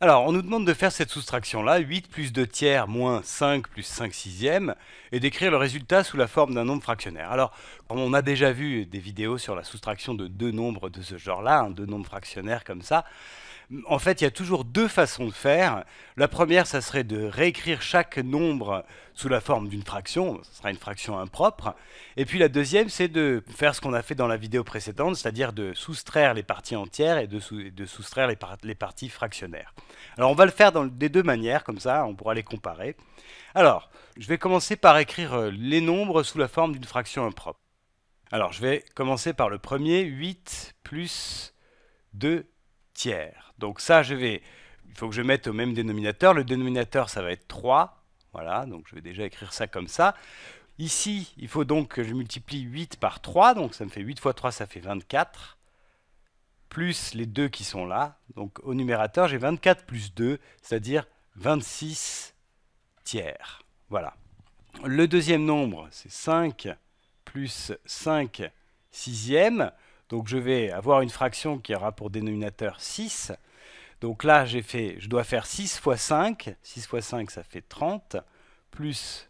Alors, on nous demande de faire cette soustraction-là, 8 plus 2 tiers moins 5 plus 5 sixièmes, et d'écrire le résultat sous la forme d'un nombre fractionnaire. Alors, on a déjà vu des vidéos sur la soustraction de deux nombres de ce genre-là, hein, deux nombres fractionnaires comme ça. En fait, il y a toujours deux façons de faire. La première, ça serait de réécrire chaque nombre sous la forme d'une fraction, ce sera une fraction impropre. Et puis la deuxième, c'est de faire ce qu'on a fait dans la vidéo précédente, c'est-à-dire de soustraire les parties entières et de, soustraire les, parties fractionnaires. Alors on va le faire dans des deux manières, comme ça on pourra les comparer. Alors, je vais commencer par écrire euh, les nombres sous la forme d'une fraction impropre. Alors, je vais commencer par le premier, 8 plus 2 tiers. Donc ça, je vais, il faut que je mette au même dénominateur. Le dénominateur, ça va être 3. Voilà, donc je vais déjà écrire ça comme ça. Ici, il faut donc que je multiplie 8 par 3, donc ça me fait 8 fois 3, ça fait 24, plus les 2 qui sont là. Donc au numérateur, j'ai 24 plus 2, c'est-à-dire 26 tiers. Voilà. Le deuxième nombre, c'est 5 plus 5 sixièmes. Donc je vais avoir une fraction qui aura pour dénominateur 6. Donc là, j'ai fait, je dois faire 6 fois 5. 6 fois 5, ça fait 30, plus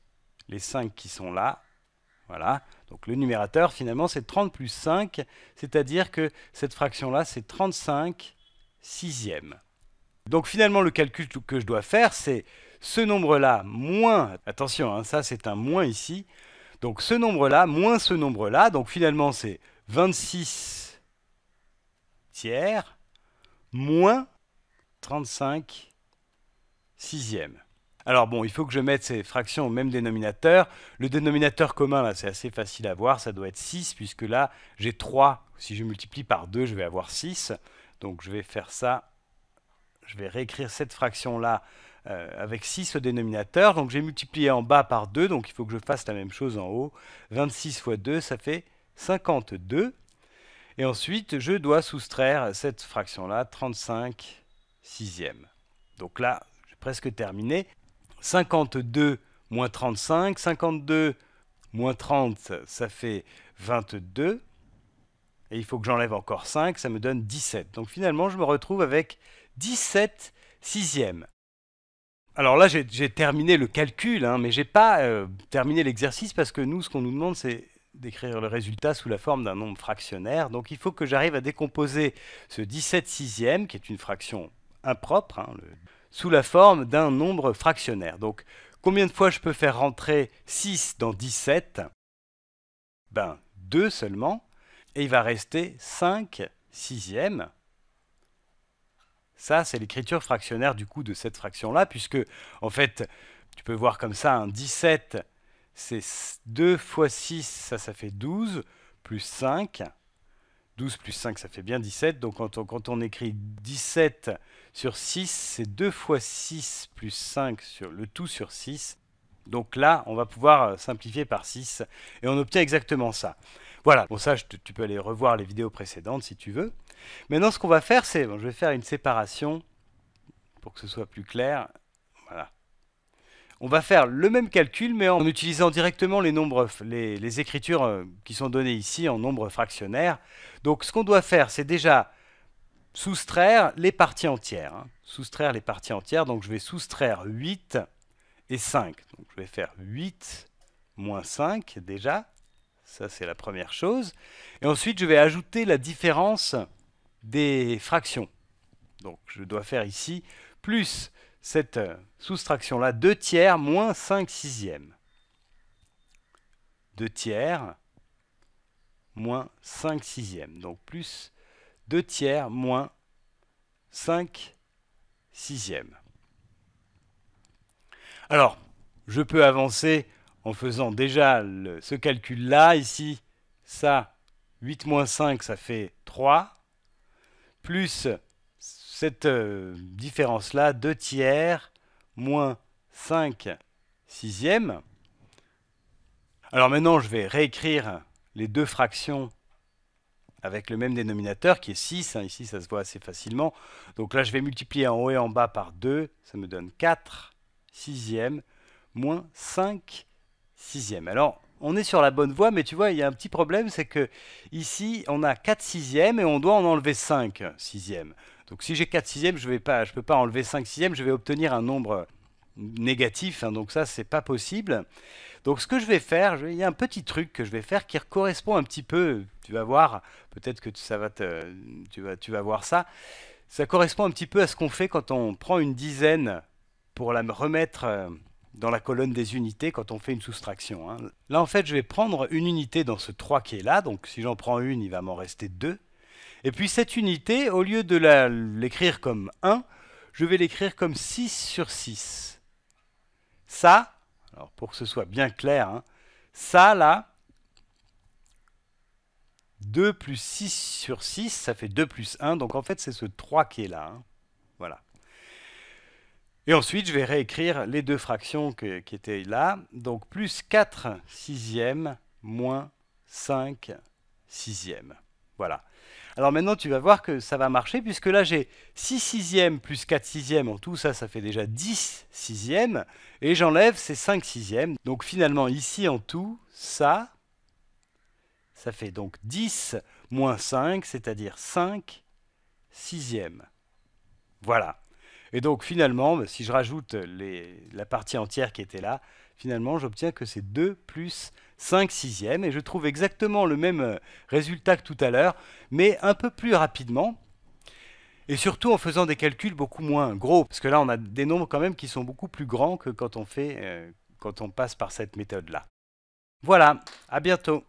les 5 qui sont là. Voilà. Donc le numérateur, finalement, c'est 30 plus 5, c'est-à-dire que cette fraction-là, c'est 35 sixièmes. Donc finalement, le calcul que je dois faire, c'est ce nombre-là moins, attention, hein, ça c'est un moins ici, donc ce nombre-là, moins ce nombre-là, donc finalement c'est 26 tiers moins 35 sixièmes. Alors bon, il faut que je mette ces fractions au même dénominateur. Le dénominateur commun, là, c'est assez facile à voir, ça doit être 6, puisque là, j'ai 3. Si je multiplie par 2, je vais avoir 6. Donc je vais faire ça, je vais réécrire cette fraction-là euh, avec 6 au dénominateur. Donc j'ai multiplié en bas par 2, donc il faut que je fasse la même chose en haut. 26 fois 2, ça fait 52. Et ensuite, je dois soustraire cette fraction-là, 35 sixièmes. Donc là, j'ai presque terminé. 52 moins 35, 52 moins 30, ça fait 22. Et il faut que j'enlève encore 5, ça me donne 17. Donc finalement, je me retrouve avec 17 sixièmes alors là, j'ai terminé le calcul, hein, mais mais n'ai pas euh, terminé l'exercice parce que nous, ce qu'on nous demande, c'est d'écrire le résultat sous la forme d'un nombre fractionnaire. Donc il faut que j'arrive à décomposer ce 17 sixièmes, qui est une fraction impropre, hein, sous la forme d'un nombre fractionnaire. Donc combien de fois je peux faire rentrer 6 dans 17 Ben 2 seulement, et il va rester 5 sixièmes. Ça, c'est l'écriture fractionnaire du coup de cette fraction-là, puisque, en fait, tu peux voir comme ça, un 17, c'est 2 fois 6, ça, ça fait 12, plus 5. 12 plus 5, ça fait bien 17. Donc quand on, quand on écrit 17 sur 6, c'est 2 fois 6 plus 5, sur, le tout sur 6. Donc là, on va pouvoir euh, simplifier par 6 et on obtient exactement ça. Voilà, bon ça, tu peux aller revoir les vidéos précédentes si tu veux. Maintenant, ce qu'on va faire, c'est, je vais faire une séparation pour que ce soit plus clair. Voilà. On va faire le même calcul, mais en utilisant directement les nombres, les, écritures euh, qui sont données ici en nombres fractionnaires. Donc, ce qu'on doit faire, c'est déjà soustraire les parties entières. Hein. Soustraire les parties entières, donc je vais soustraire 8 et 5. Donc, je vais faire 8 moins 5 déjà. Ça, c'est la première chose. Et ensuite, je vais ajouter la différence des fractions. Donc, je dois faire ici plus cette euh, soustraction-là, 2 tiers moins 5 sixièmes. 2 tiers moins 5 sixièmes. Donc, plus 2 tiers moins 5 sixièmes. Alors, je peux avancer en faisant déjà ce calcul-là, ici, ça, 8 moins 5, ça fait 3, plus cette euh, différence-là, 2 tiers, moins 5 sixièmes. Alors maintenant, je vais réécrire les deux fractions avec le même dénominateur qui est 6. Hein. ici, ça se voit assez facilement. Donc là, je vais multiplier en haut et en bas par 2. Ça me donne 4 sixièmes moins 5 alors, on est sur la bonne voie, mais tu vois, il y a un petit problème, c'est que ici, on a 4 sixièmes et on doit en enlever 5 sixièmes. Donc si j'ai 4 sixièmes, je ne peux pas enlever 5 sixièmes, je vais obtenir un nombre négatif, hein, donc ça, c'est pas possible. Donc ce que je vais faire, il y a un petit truc que je vais faire qui correspond un petit peu, tu vas voir, peut-être que ça va tu, vas, tu vas voir ça, ça correspond un petit peu à ce qu'on fait quand on prend une dizaine pour la remettre euh, dans la colonne des unités quand on fait une soustraction. Hein. Là, en fait, je vais prendre une unité dans ce 3 qui est là. Donc, si j'en prends une, il va m'en rester 2. Et puis, cette unité, au lieu de l'écrire comme 1, je vais l'écrire comme 6 sur 6. Ça, alors pour que ce soit bien clair, hein, ça, là, 2 plus 6 sur 6, ça fait 2 plus 1. Donc, en fait, c'est ce 3 qui est là. Hein. Voilà. Et ensuite, je vais réécrire les deux fractions qui étaient là. Donc plus 4 sixièmes moins 5 sixièmes. Voilà. Alors maintenant, tu vas voir que ça va marcher, puisque là, j'ai 6 sixièmes plus 4 sixièmes, en tout ça, ça fait déjà 10 sixièmes, et j'enlève ces 5 sixièmes. Donc finalement, ici, en tout, ça, ça fait donc 10 moins 5, c'est-à-dire 5 sixièmes. Voilà. Et donc finalement, bah, si je rajoute la partie entière qui était là, finalement j'obtiens que c'est 2 plus 5 sixièmes. Et je trouve exactement le même euh, résultat que tout à l'heure, mais un peu plus rapidement. Et surtout en faisant des calculs beaucoup moins gros, parce que là on a des nombres quand même qui sont beaucoup plus grands que quand on, fait, euh, quand on passe par cette méthode-là. Voilà, à bientôt